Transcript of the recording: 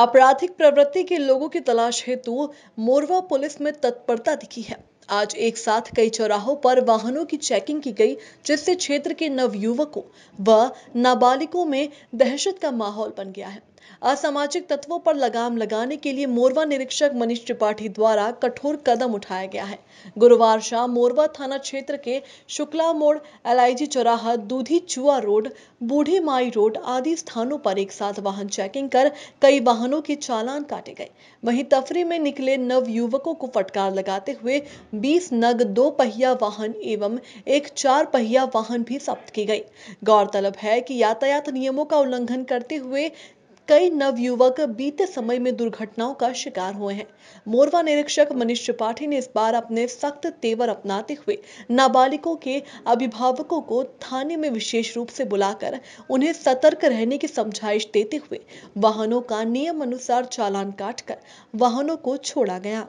आपराधिक प्रवृत्ति के लोगों की तलाश हेतु मोरवा पुलिस में तत्परता दिखी है आज एक साथ कई चौराहों पर वाहनों की चेकिंग की गई जिससे क्षेत्र के नवयुवकों व नाबालिगों में दहशत का माहौल बन गया है असामाजिक तत्वों पर लगाम लगाने के लिए मोरवा निरीक्षक मनीष त्रिपाठी द्वारा कठोर कदम उठाया गया है गुरुवार शाम मोरवा थाना क्षेत्र के शुक्ला मोड़ एलआईजी चौराहा दूधी चुआ रोड बूढ़ी माई रोड आदि स्थानों पर एक साथ वाहन चेकिंग कर कई वाहनों के चालान काटे गए वहीं तफरी में निकले नव युवकों को फटकार लगाते हुए बीस नग दो पहिया वाहन एवं एक चार पहिया वाहन भी जब्त की गई गौरतलब है कि यातायात नियमों का उल्लंघन करते हुए कई नवयुवक बीते समय में दुर्घटनाओं का शिकार हुए हैं मोरवा निरीक्षक मनीष त्रिपाठी ने इस बार अपने सख्त तेवर अपनाते हुए नाबालिगों के अभिभावकों को थाने में विशेष रूप से बुलाकर उन्हें सतर्क रहने की समझाइश देते हुए वाहनों का नियम अनुसार चालान काटकर वाहनों को छोड़ा गया